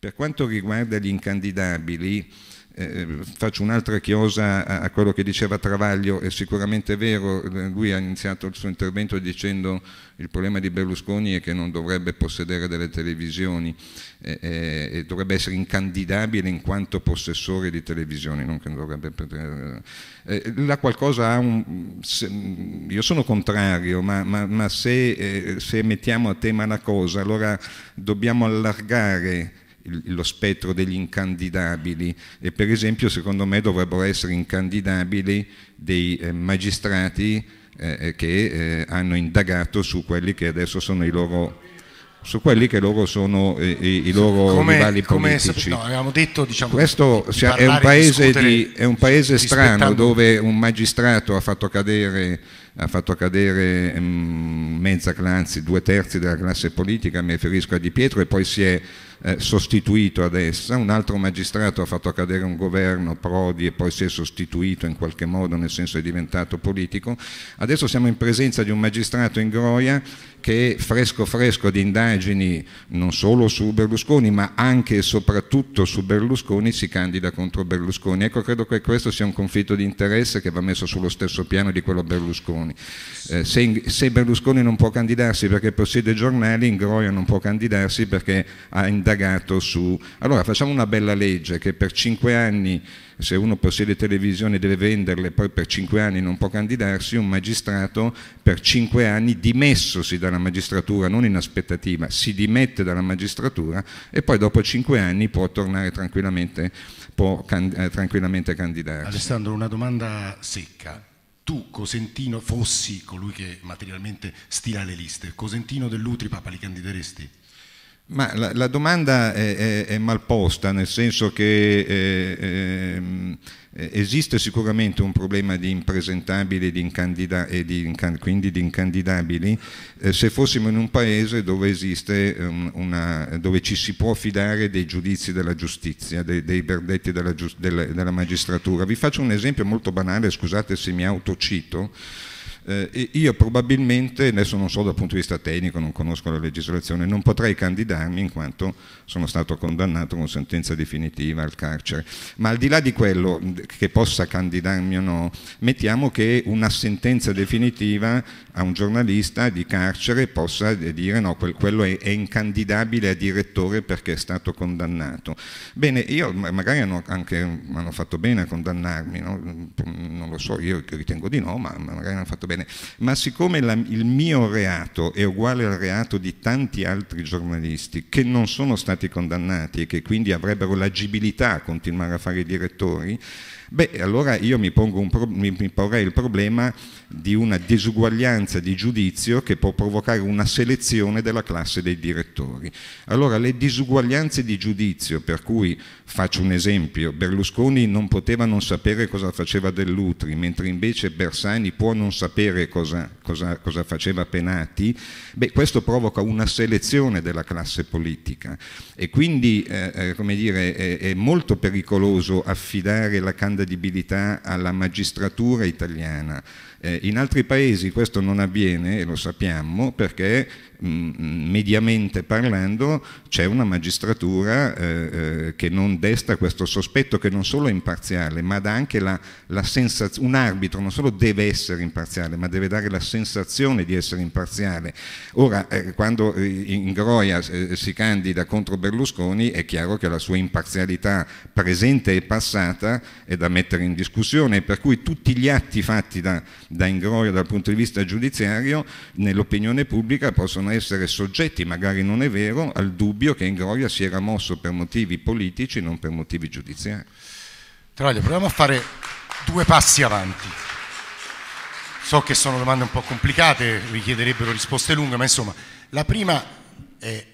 Per quanto riguarda gli incandidabili, eh, faccio un'altra chiosa a, a, quello che diceva Travaglio, è sicuramente vero, eh, lui ha iniziato il suo intervento dicendo che il problema di Berlusconi è che non dovrebbe possedere delle televisioni eh, eh, e dovrebbe essere incandidabile in quanto possessore di televisioni, non che dovrebbe poter... Eh, la qualcosa ha un... Se, io sono contrario, ma, ma, ma se, eh, se mettiamo a tema la cosa, allora dobbiamo allargare il, lo spettro degli incandidabili e per esempio secondo me dovrebbero essere incandidabili dei eh, magistrati eh, eh che eh, hanno indagato su quelli che adesso sono i loro su quelli che loro sono eh, i, i loro come, rivali politici. Come, no, detto, diciamo, Questo di, di è, un paese, di, è un paese strano dove un magistrato ha fatto cadere ha fatto cadere um, mezza classe, due terzi della classe politica, mi riferisco a Di Pietro, e poi si è eh, sostituito ad essa. Un altro magistrato ha fatto cadere un governo, Prodi, e poi si è sostituito in qualche modo, nel senso è diventato politico. Adesso siamo in presenza di un magistrato in Groia che è fresco fresco di indagini non solo su Berlusconi, ma anche e soprattutto su Berlusconi, si candida contro Berlusconi. Ecco, credo che questo sia un conflitto di interesse che va messo sullo stesso piano di quello Berlusconi. Berlusconi. Eh, se, se, Berlusconi non può candidarsi perché possiede giornali, Ingroia non può candidarsi perché ha indagato su... Allora facciamo una bella legge che per cinque anni, se uno possiede televisioni deve venderle, poi per cinque anni non può candidarsi, un magistrato per cinque anni dimessosi dalla magistratura, non in aspettativa, si dimette dalla magistratura e poi dopo cinque anni può tornare tranquillamente, può can, eh, tranquillamente candidarsi. Alessandro, una domanda secca tu Cosentino fossi colui che materialmente stila le liste, Cosentino dell'Utri Papa li candideresti? Ma la, la domanda è, è, è, mal posta, nel senso che eh, eh, eh, esiste sicuramente un problema di impresentabili e, di e eh, di quindi di incandidabili eh, se fossimo in un paese dove, esiste, um, una, dove ci si può fidare dei giudizi della giustizia, dei, dei verdetti della, della, della magistratura. Vi faccio un esempio molto banale, scusate se mi autocito. Eh, io probabilmente, adesso non so dal punto di vista tecnico, non conosco la legislazione, non potrei candidarmi in quanto sono stato condannato con sentenza definitiva al carcere. Ma al di là di quello che possa candidarmi o no, mettiamo che una sentenza definitiva a un giornalista di carcere possa eh, dire no, quello è, è incandidabile a direttore perché è stato condannato. Bene, io magari hanno, anche, hanno fatto bene a condannarmi, no? non lo so, io ritengo di no, ma magari hanno fatto bene bene, ma siccome la, il mio reato è uguale al reato di tanti altri giornalisti che non sono stati condannati e che quindi avrebbero l'agibilità a continuare a fare i direttori, beh, allora io mi, pro, mi, mi porrei il problema di una disuguaglianza di giudizio che può provocare una selezione della classe dei direttori. Allora le disuguaglianze di giudizio, per cui faccio un esempio, Berlusconi non poteva non sapere cosa faceva Dell'Utri, mentre invece Bersani può non sapere sapere cosa, cosa, cosa faceva Penati, beh, questo provoca una selezione della classe politica e quindi eh, eh come dire, è, è molto pericoloso affidare la candidabilità alla magistratura italiana eh, in altri paesi questo non avviene, e lo sappiamo, perché mh, mm, mm, mediamente parlando c'è una magistratura eh, eh, che non desta questo sospetto, che non solo è imparziale, ma dà anche la, la sensazione, un arbitro non solo deve essere imparziale, ma deve dare la sensazione di essere imparziale. Ora, eh, quando eh, in Groia eh, si candida contro Berlusconi, è chiaro che la sua imparzialità presente e passata è da mettere in discussione, per cui tutti gli atti fatti da da ingroia dal punto di vista giudiziario, nell'opinione pubblica possono essere soggetti, magari non è vero, al dubbio che ingroia si era mosso per motivi politici, non per motivi giudiziari. Travaglio, proviamo a fare due passi avanti. So che sono domande un po' complicate, richiederebbero risposte lunghe, ma insomma, la prima è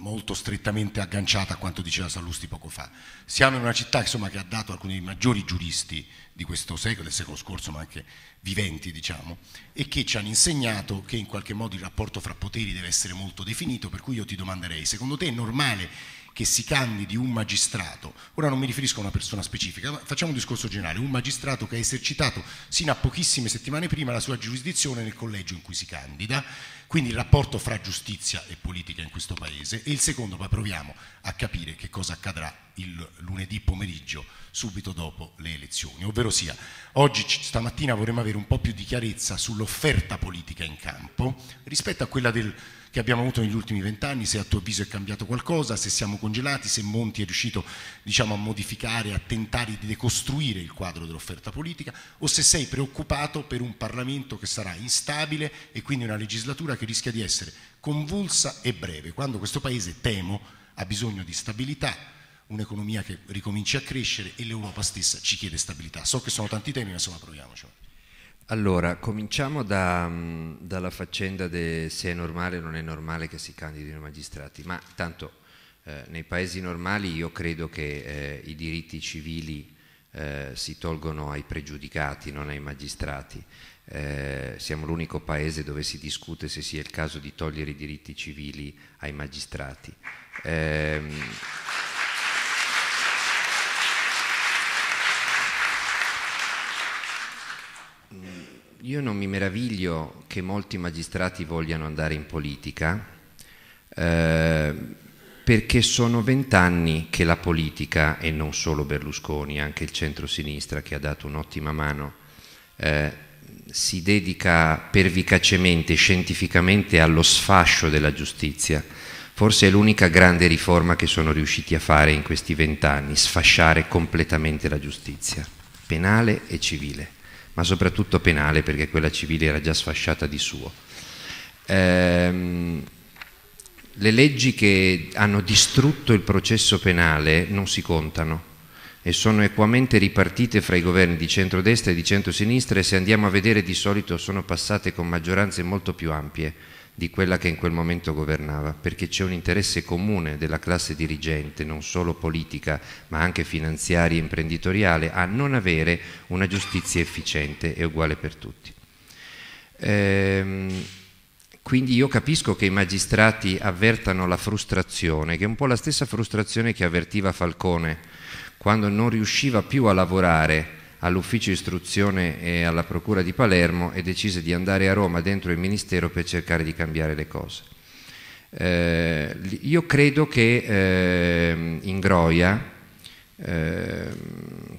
molto strettamente agganciata a quanto diceva Sallusti poco fa. Siamo in una città insomma, che ha dato alcuni dei maggiori giuristi di questo secolo, del secolo scorso, ma anche viventi, diciamo, e che ci hanno insegnato che in qualche modo il rapporto fra poteri deve essere molto definito, per cui io ti domanderei, secondo te è normale che si candidi un magistrato, ora non mi riferisco a una persona specifica, ma facciamo un discorso generale, un magistrato che ha esercitato sino a pochissime settimane prima la sua giurisdizione nel collegio in cui si candida, quindi il rapporto fra giustizia e politica in questo Paese e il secondo poi proviamo a capire che cosa accadrà il lunedì pomeriggio subito dopo le elezioni, ovvero sia oggi stamattina vorremmo avere un po' più di chiarezza sull'offerta politica in campo rispetto a quella del che abbiamo avuto negli ultimi vent'anni, se a tuo avviso è cambiato qualcosa, se siamo congelati, se Monti è riuscito diciamo, a modificare, a tentare di decostruire il quadro dell'offerta politica o se sei preoccupato per un Parlamento che sarà instabile e quindi una legislatura che rischia di essere convulsa e breve, quando questo Paese, temo, ha bisogno di stabilità, un'economia che ricominci a crescere e l'Europa stessa ci chiede stabilità. So che sono tanti temi, ma insomma proviamoci. Allora, cominciamo da, mm, dalla faccenda di se è normale o non è normale che si candidino magistrati, ma tanto eh, nei paesi normali io credo che eh, i diritti civili eh, si tolgono ai pregiudicati, non ai magistrati. Eh, siamo l'unico paese dove si discute se sia il caso di togliere i diritti civili ai magistrati. Ehm, io non mi meraviglio che molti magistrati vogliano andare in politica eh, perché sono vent'anni che la politica, e non solo Berlusconi, anche il centro-sinistra che ha dato un'ottima mano, eh, si dedica pervicacemente, scientificamente allo sfascio della giustizia. Forse è l'unica grande riforma che sono riusciti a fare in questi vent'anni, sfasciare completamente la giustizia, penale e civile ma soprattutto penale perché quella civile era già sfasciata di suo. Ehm, le leggi che hanno distrutto il processo penale non si contano e sono equamente ripartite fra i governi di centrodestra e di centrosinistra e se andiamo a vedere di solito sono passate con maggioranze molto più ampie di quella che in quel momento governava, perché c'è un interesse comune della classe dirigente, non solo politica, ma anche finanziaria e imprenditoriale, a non avere una giustizia efficiente e uguale per tutti. Ehm, quindi io capisco che i magistrati avvertano la frustrazione, che è un po' la stessa frustrazione che avvertiva Falcone quando non riusciva più a lavorare all'ufficio istruzione e alla procura di Palermo e decise di andare a Roma dentro il ministero per cercare di cambiare le cose. Eh, io credo che eh, Groia, eh,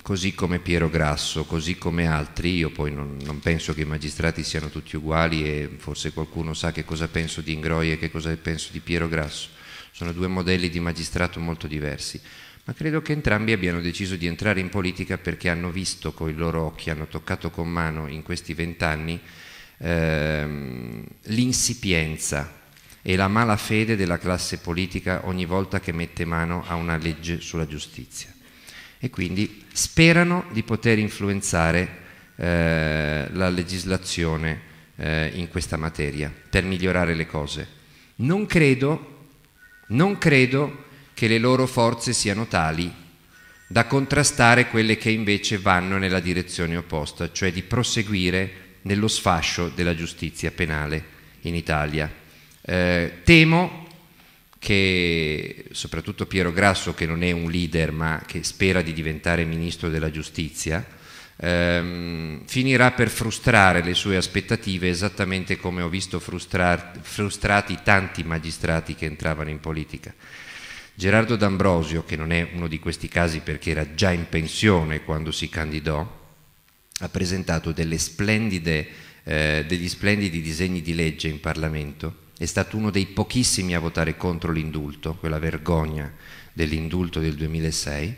così come Piero Grasso, così come altri, io poi non, non, penso che i magistrati siano tutti uguali e forse qualcuno sa che cosa penso di Ingroia e che cosa penso di Piero Grasso, sono due modelli di magistrato molto diversi ma credo che entrambi abbiano deciso di entrare in politica perché hanno visto con i loro occhi, hanno toccato con mano in questi vent'anni ehm, l'insipienza e la malafede della classe politica ogni volta che mette mano a una legge sulla giustizia. E quindi sperano di poter influenzare eh, la legislazione eh, in questa materia per migliorare le cose. Non credo, non credo che le loro forze siano tali da contrastare quelle che invece vanno nella direzione opposta, cioè di proseguire nello sfascio della giustizia penale in Italia. Eh, temo che soprattutto Piero Grasso, che non è un leader ma che spera di diventare ministro della giustizia, ehm, finirà per frustrare le sue aspettative esattamente come ho visto frustrar- frustrati tanti magistrati che entravano in politica. Gerardo D'Ambrosio, che non è uno di questi casi perché era già in pensione quando si candidò, ha presentato splendide, eh, degli splendidi disegni di legge in Parlamento, è stato uno dei pochissimi a votare contro l'indulto, quella vergogna dell'indulto del 2006,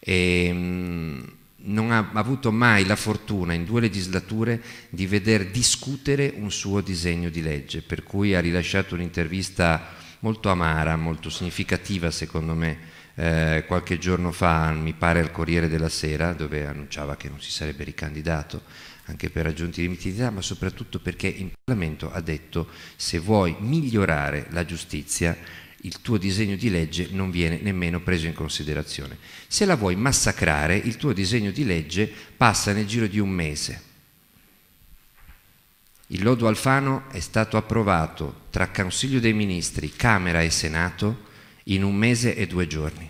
e mh, non ha avuto mai la fortuna in due legislature di veder discutere un suo disegno di legge, per cui ha rilasciato un'intervista molto amara, molto significativa secondo me, eh, qualche giorno fa, mi pare al Corriere della Sera, dove annunciava che non si sarebbe ricandidato anche per raggiunti limiti di età, ma soprattutto perché in Parlamento ha detto se vuoi migliorare la giustizia il tuo disegno di legge non viene nemmeno preso in considerazione. Se la vuoi massacrare, il tuo disegno di legge passa nel giro di un mese il lodo Alfano è stato approvato tra Consiglio dei Ministri, Camera e Senato in un mese e due giorni,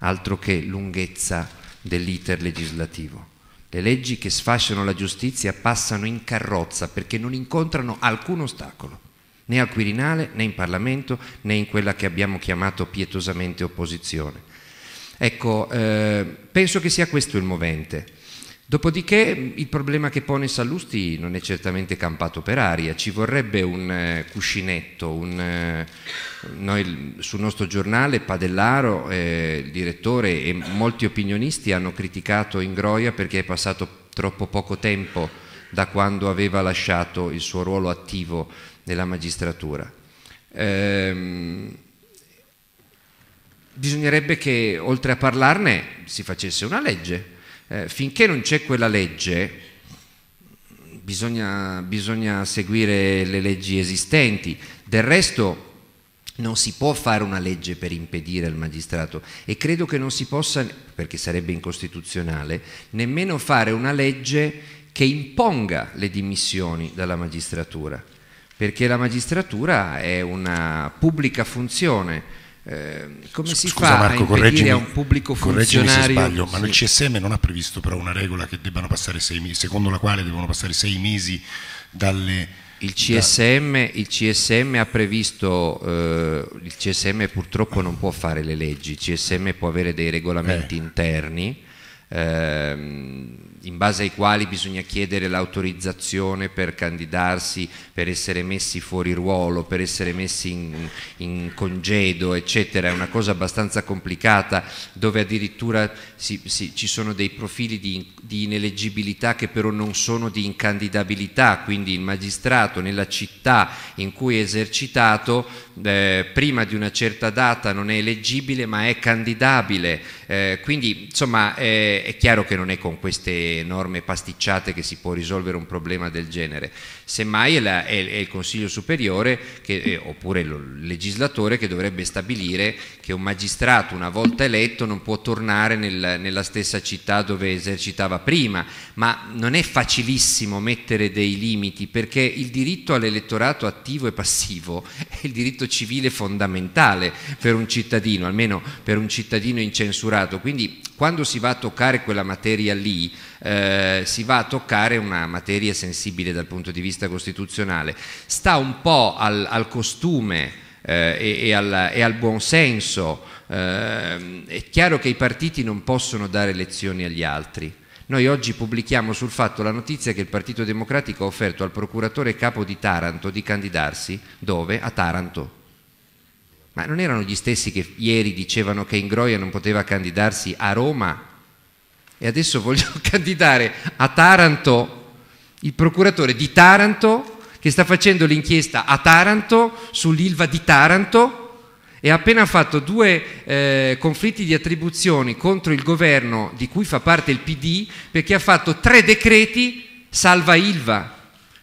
altro che lunghezza dell'iter legislativo. Le leggi che sfasciano la giustizia passano in carrozza perché non incontrano alcun ostacolo, né al Quirinale, né in Parlamento, né in quella che abbiamo chiamato pietosamente opposizione. Ecco, eh, penso che sia questo il movente. Dopodiché il problema che pone Sallusti non è certamente campato per aria, ci vorrebbe un eh, cuscinetto, un, eh, noi, sul nostro giornale Padellaro, eh, il direttore e molti opinionisti hanno criticato Ingroia perché è passato troppo poco tempo da quando aveva lasciato il suo ruolo attivo nella magistratura. Ehm, bisognerebbe che oltre a parlarne si facesse una legge eh, finché non c'è quella legge, bisogna, bisogna seguire le leggi esistenti. Del resto non si può fare una legge per impedire al magistrato e credo che non si possa, perché sarebbe incostituzionale, nemmeno fare una legge che imponga le dimissioni dalla magistratura, perché la magistratura è una pubblica funzione eh, come S- si fa Marco, a impedire a un pubblico funzionario se sbaglio, ma sì. il CSM non ha previsto però una regola mesi, secondo la quale devono passare sei mesi dalle il CSM, da... il CSM ha previsto eh, il CSM purtroppo non può fare le leggi il CSM può avere dei regolamenti eh. interni ehm, in base ai quali bisogna chiedere l'autorizzazione per candidarsi, per essere messi fuori ruolo, per essere messi in, in congedo, eccetera. È una cosa abbastanza complicata dove addirittura si, si, ci sono dei profili di, di ineleggibilità che però non sono di incandidabilità, quindi il magistrato nella città in cui è esercitato eh, prima di una certa data non è eleggibile ma è candidabile. Eh, quindi insomma eh, è chiaro che non è con queste norme pasticciate che si può risolvere un problema del genere, semmai è, la, è, è il Consiglio Superiore che, eh, oppure il legislatore che dovrebbe stabilire che un magistrato una volta eletto non può tornare nel, nella stessa città dove esercitava prima, ma non è facilissimo mettere dei limiti perché il diritto all'elettorato attivo e passivo è il diritto civile fondamentale per un cittadino, almeno per un cittadino incensurato, quindi quando si va a toccare quella materia lì eh, si va a toccare una materia sensibile dal punto di vista costituzionale. Sta un po' al, al costume eh, e, e, al, e, al, buon senso. Eh, è chiaro che i partiti non possono dare lezioni agli altri. Noi oggi pubblichiamo sul fatto la notizia che il Partito Democratico ha offerto al procuratore capo di Taranto di candidarsi dove? A Taranto. Ma non erano gli stessi che ieri dicevano che Ingroia non poteva candidarsi a Roma e adesso voglio candidare a Taranto il procuratore di Taranto che sta facendo l'inchiesta a Taranto sull'Ilva di Taranto e ha appena fatto due eh, conflitti di attribuzioni contro il governo di cui fa parte il PD perché ha fatto tre decreti salva Ilva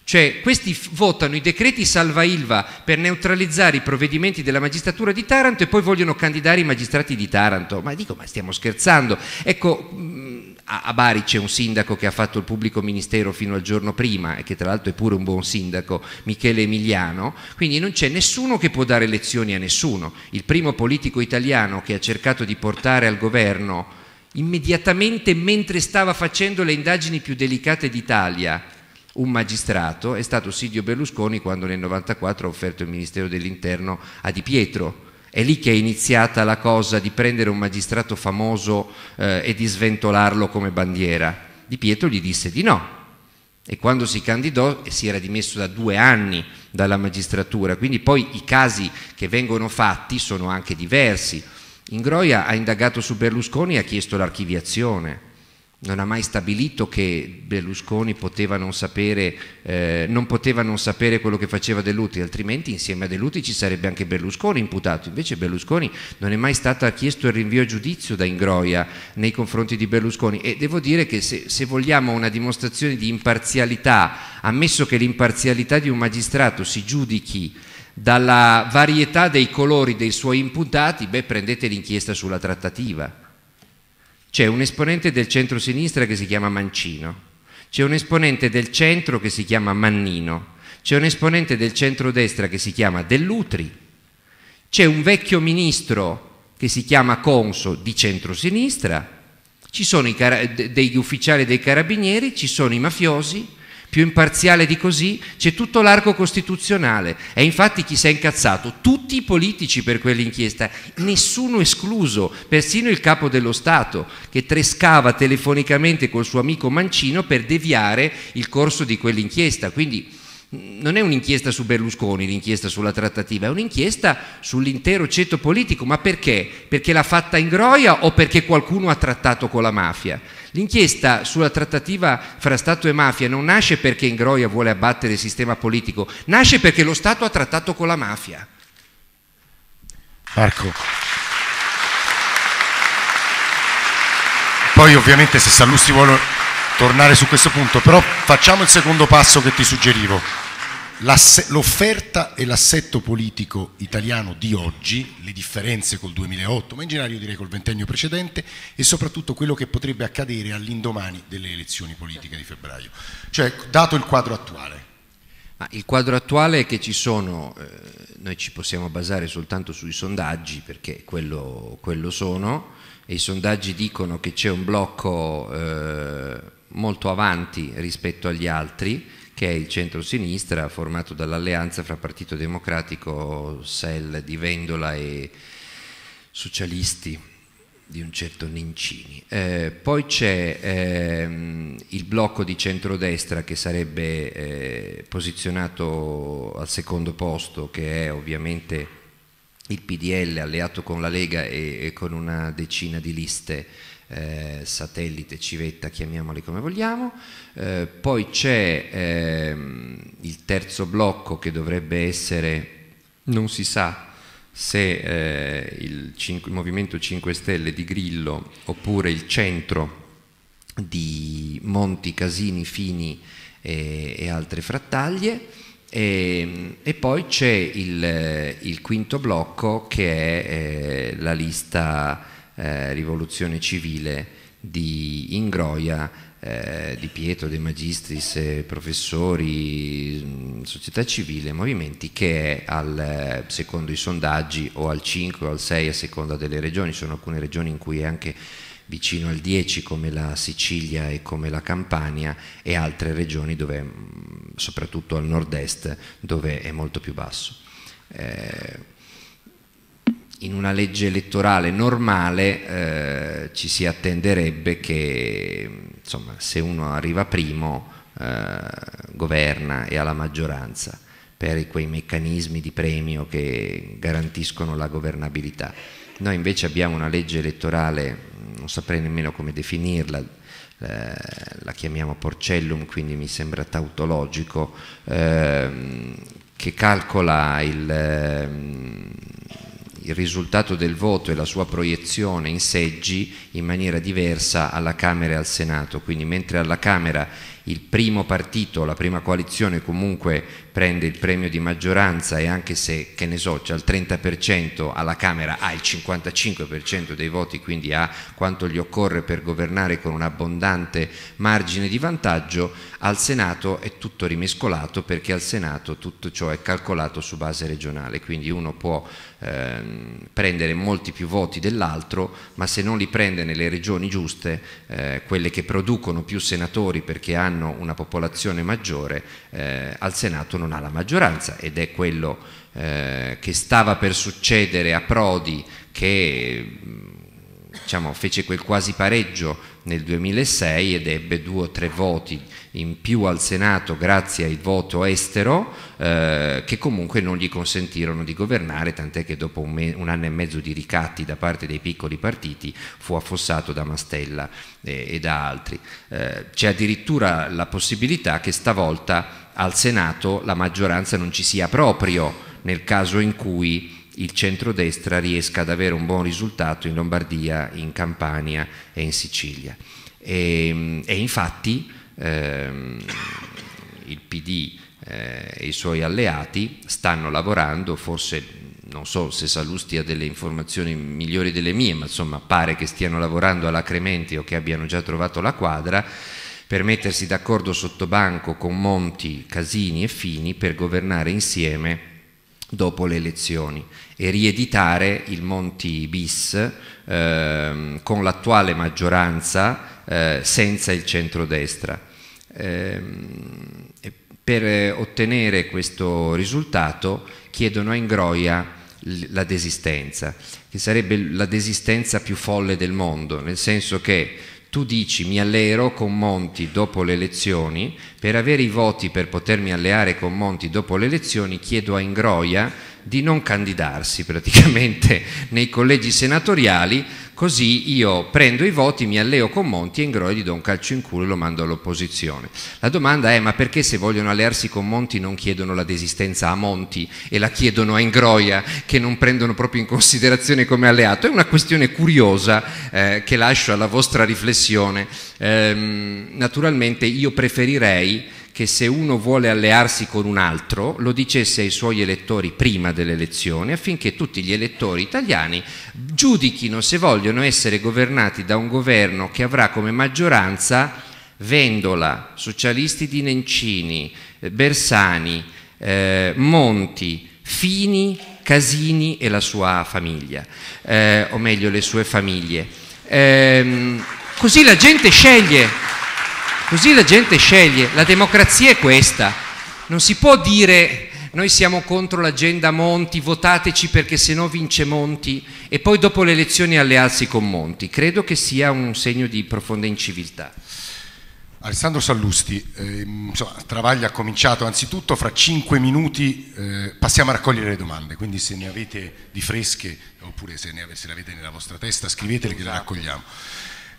cioè, questi votano i decreti salva Ilva per neutralizzare i provvedimenti della magistratura di Taranto e poi vogliono candidare i magistrati di Taranto. Ma dico, ma stiamo scherzando. Ecco, a Bari c'è un sindaco che ha fatto il pubblico ministero fino al giorno prima e che tra l'altro è pure un buon sindaco, Michele Emiliano, quindi non c'è nessuno che può dare lezioni a nessuno. Il primo politico italiano che ha cercato di portare al governo immediatamente mentre stava facendo le indagini più delicate d'Italia un magistrato, è stato Silvio Berlusconi quando nel 94 ha offerto il Ministero dell'Interno a Di Pietro. È lì che è iniziata la cosa di prendere un magistrato famoso eh, e di sventolarlo come bandiera. Di Pietro gli disse di no, e quando si candidò eh, si era dimesso da due anni dalla magistratura, quindi poi i casi che vengono fatti sono anche diversi. Ingroia ha indagato su Berlusconi e ha chiesto l'archiviazione non ha mai stabilito che Berlusconi poteva non, sapere, eh, non poteva non sapere quello che faceva Dell'Utri, altrimenti insieme a Dell'Utri ci sarebbe anche Berlusconi imputato. Invece Berlusconi non è mai stato chiesto il rinvio a giudizio da Ingroia nei confronti di Berlusconi e devo dire che se, se vogliamo una dimostrazione di imparzialità, ammesso che l'imparzialità di un magistrato si giudichi dalla varietà dei colori dei suoi imputati, beh prendete l'inchiesta sulla trattativa c'è un esponente del centro-sinistra che si chiama Mancino, c'è un esponente del centro che si chiama Mannino, c'è un esponente del centro-destra che si chiama Dell'Utri, c'è un vecchio ministro che si chiama Conso di centro-sinistra, ci sono degli ufficiali dei carabinieri, ci sono i mafiosi, più imparziale di così, c'è tutto l'arco costituzionale. E infatti chi si è incazzato? Tutti i politici per quell'inchiesta, nessuno escluso, persino il capo dello Stato che trescava telefonicamente col suo amico Mancino per deviare il corso di quell'inchiesta. Quindi mm, non è un'inchiesta su Berlusconi, l'inchiesta sulla trattativa, è un'inchiesta sull'intero ceto politico, ma perché? Perché l'ha fatta in groia o perché qualcuno ha trattato con la mafia? L'inchiesta sulla trattativa fra Stato e mafia non nasce perché Ingroia vuole abbattere il sistema politico, nasce perché lo Stato ha trattato con la mafia. Marco. Poi ovviamente se Sallusti vuole tornare su questo punto, però facciamo il secondo passo che ti suggerivo l'offerta e l'assetto politico italiano di oggi, le differenze col 2008, ma in generale io direi col ventennio precedente e soprattutto quello che potrebbe accadere all'indomani delle elezioni politiche di febbraio, cioè dato il quadro attuale. Ma il quadro attuale è che ci sono, eh, noi ci possiamo basare soltanto sui sondaggi perché quello, quello sono e i sondaggi dicono che c'è un blocco eh, molto avanti rispetto agli altri che è il centro-sinistra formato dall'alleanza fra Partito Democratico, SEL di Vendola e socialisti di un certo Nincini. Eh, poi c'è ehm, il blocco di centrodestra che sarebbe eh, posizionato al secondo posto, che è ovviamente il PDL alleato con la Lega e, e con una decina di liste eh, satellite, civetta, chiamiamoli come vogliamo. Eh, poi c'è ehm, il terzo blocco che dovrebbe essere, non si sa se eh, il, 5, il Movimento 5 Stelle di Grillo oppure il centro di Monti, Casini, Fini e, e altre frattaglie. E, ehm, e, poi c'è il, eh, il, quinto blocco che è eh, la lista eh, rivoluzione civile di Ingroia, eh, di Pietro, De Magistris, professori, mm, società civile, movimenti che è al, eh, secondo i sondaggi o al 5 o al 6 a seconda delle regioni, sono alcune regioni in cui è anche vicino al 10 come la Sicilia e come la Campania e altre regioni dove, mm, soprattutto al nord-est dove è molto più basso. Eh, in una legge elettorale normale eh, ci si attenderebbe che insomma, se uno arriva primo eh, governa e ha la maggioranza per quei meccanismi di premio che garantiscono la governabilità. Noi invece abbiamo una legge elettorale, non saprei nemmeno come definirla, eh, la chiamiamo porcellum, quindi mi sembra tautologico, ehm, che calcola il ehm, il risultato del voto e la sua proiezione in seggi in maniera diversa alla Camera e al Senato, quindi mentre alla Camera il primo partito, la prima coalizione comunque prende il premio di maggioranza e anche se, che ne so, c'è il 30% alla Camera, ha il 55% dei voti, quindi ha quanto gli occorre per governare con un abbondante margine di vantaggio, al Senato è tutto rimescolato perché al Senato tutto ciò è calcolato su base regionale, quindi uno può ehm, prendere molti più voti dell'altro, ma se non li prende nelle regioni giuste, eh, quelle che producono più senatori perché hanno una popolazione maggiore, eh, al Senato non ha la maggioranza ed è quello eh, che stava per succedere a Prodi che mm, diciamo, fece quel quasi pareggio nel 2006 ed ebbe due o tre voti in più al Senato grazie al voto estero eh, che comunque non gli consentirono di governare tant'è che dopo un, un, anno e mezzo di ricatti da parte dei piccoli partiti fu affossato da Mastella e, e da altri eh, c'è addirittura la possibilità che stavolta al Senato la maggioranza non ci sia proprio nel caso in cui il centrodestra riesca ad avere un buon risultato in Lombardia, in Campania e in Sicilia. E, ehm, e infatti ehm, il PD eh, e i suoi alleati stanno lavorando, forse non so se Salusti ha delle informazioni migliori delle mie, ma insomma pare che stiano lavorando alacremente o che abbiano già trovato la quadra, per mettersi d'accordo sotto banco con Monti, Casini e Fini per governare insieme dopo le elezioni e rieditare il Monti bis eh, con l'attuale maggioranza eh, senza il centrodestra. Eh, per ottenere questo risultato chiedono a Ingroia la desistenza, che sarebbe la desistenza più folle del mondo, nel senso che tu dici mi allero con Monti dopo le elezioni, per avere i voti per potermi alleare con Monti dopo le elezioni chiedo a Ingroia di non candidarsi praticamente nei collegi senatoriali Così io prendo i voti, mi alleo con Monti e in Groia gli do un calcio in culo e lo mando all'opposizione. La domanda è ma perché se vogliono allearsi con Monti non chiedono la desistenza a Monti e la chiedono a Ingroia che non prendono proprio in considerazione come alleato? È una questione curiosa eh, che lascio alla vostra riflessione. Ehm, naturalmente io preferirei che se uno vuole allearsi con un altro lo dicesse ai suoi elettori prima delle elezioni affinché tutti gli elettori italiani giudichino se vogliono essere governati da un governo che avrà come maggioranza Vendola, socialisti di Nencini, eh, Bersani, eh, Monti, Fini, Casini e la sua famiglia, eh, o meglio le sue famiglie. Eh, così la gente sceglie Così la gente sceglie. La democrazia è questa. Non si può dire noi siamo contro l'agenda Monti, votateci perché se no vince Monti e poi dopo le elezioni allearsi con Monti. Credo che sia un segno di profonda inciviltà. Alessandro Sallusti, eh, insomma, Travaglia ha cominciato, anzitutto fra cinque minuti eh, passiamo a raccogliere le domande, quindi se ne avete di fresche oppure se ne, se ne avete nella vostra testa scrivetele che le esatto. raccogliamo.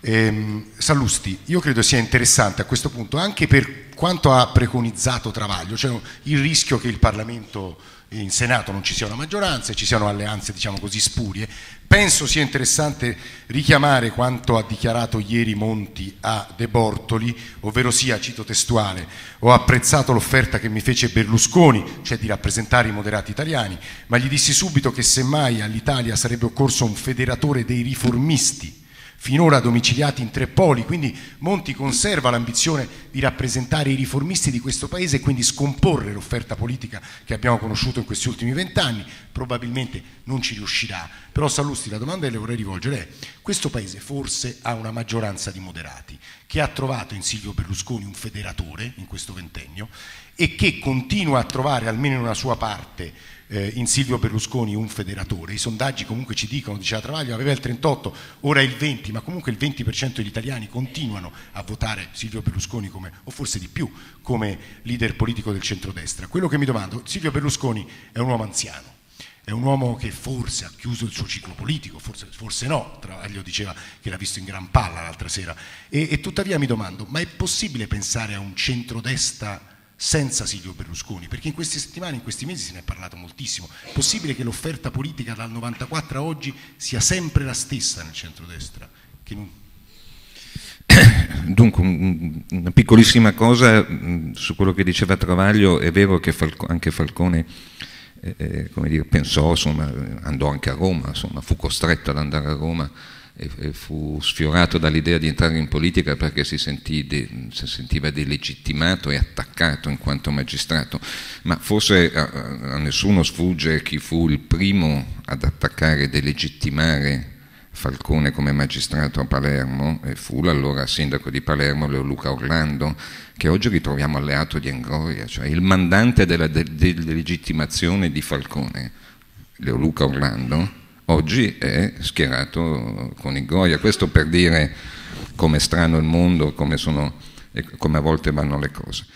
Eh, Sallusti, io credo sia interessante a questo punto anche per quanto ha preconizzato Travaglio, cioè il rischio che il Parlamento in Senato non ci sia una maggioranza e ci siano alleanze diciamo così spurie, penso sia interessante richiamare quanto ha dichiarato ieri Monti a De Bortoli, ovvero sia, cito testuale, ho apprezzato l'offerta che mi fece Berlusconi, cioè di rappresentare i moderati italiani, ma gli dissi subito che semmai all'Italia sarebbe occorso un federatore dei riformisti finora domiciliati in tre poli, quindi Monti conserva l'ambizione di rappresentare i riformisti di questo Paese e quindi scomporre l'offerta politica che abbiamo conosciuto in questi ultimi vent'anni, probabilmente non ci riuscirà, però Sallusti la domanda che le vorrei rivolgere è questo Paese forse ha una maggioranza di moderati che ha trovato in Silvio Berlusconi un federatore in questo ventennio e che continua a trovare almeno in una sua parte eh, in Silvio Berlusconi un federatore. I sondaggi comunque ci dicono, diceva Travaglio, aveva il 38, ora è il 20, ma comunque il 20% degli italiani continuano a votare Silvio Berlusconi come, o forse di più, come leader politico del centrodestra. Quello che mi domando, Silvio Berlusconi è un uomo anziano, è un uomo che forse ha chiuso il suo ciclo politico, forse, forse no, Travaglio diceva che l'ha visto in gran palla l'altra sera, e, e tuttavia mi domando, ma è possibile pensare a un centrodestra senza Silvio Berlusconi, perché in queste settimane, in questi mesi se ne è parlato moltissimo. È possibile che l'offerta politica dal 94 a oggi sia sempre la stessa nel centrodestra? Che non... Dunque, una piccolissima cosa mm, su quello che diceva Travaglio, è vero che anche Falcone eh, eh dire, pensò, insomma, andò anche a Roma, insomma, fu costretto ad andare a Roma e fu sfiorato dall'idea di entrare in politica perché si, de, si, sentiva delegittimato e attaccato in quanto magistrato, ma forse a, a, nessuno sfugge chi fu il primo ad attaccare e delegittimare Falcone come magistrato a Palermo e fu l'allora sindaco di Palermo Leo Luca Orlando, che oggi ritroviamo alleato di Angoria, cioè il mandante della de- delegittimazione di Falcone, Leo Luca Orlando oggi è schierato con il Goya. Questo per dire come è strano il mondo, come, sono, come a volte vanno le cose.